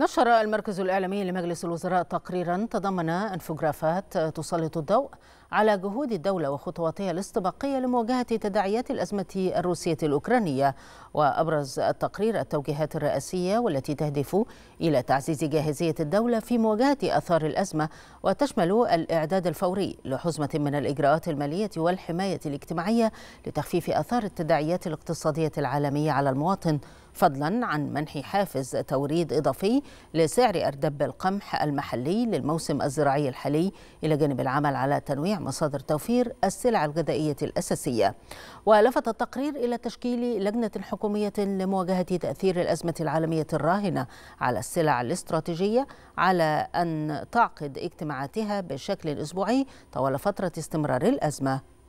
نشر المركز الإعلامي لمجلس الوزراء تقريرا تضمن انفوجرافات تسلط الضوء على جهود الدولة وخطواتها الاستباقية لمواجهة تداعيات الأزمة الروسية الأوكرانية وأبرز التقرير التوجيهات الرئاسية والتي تهدف إلى تعزيز جاهزية الدولة في مواجهة آثار الأزمة وتشمل الإعداد الفوري لحزمة من الإجراءات المالية والحماية الاجتماعية لتخفيف آثار التداعيات الاقتصادية العالمية على المواطن فضلا عن منح حافز توريد إضافي لسعر أردب القمح المحلي للموسم الزراعي الحالي إلى جانب العمل على تنويع مصادر توفير السلع الغذائية الأساسية ولفت التقرير إلى تشكيل لجنة حكومية لمواجهة تأثير الأزمة العالمية الراهنة على السلع الاستراتيجية على أن تعقد اجتماعاتها بشكل أسبوعي طوال فترة استمرار الأزمة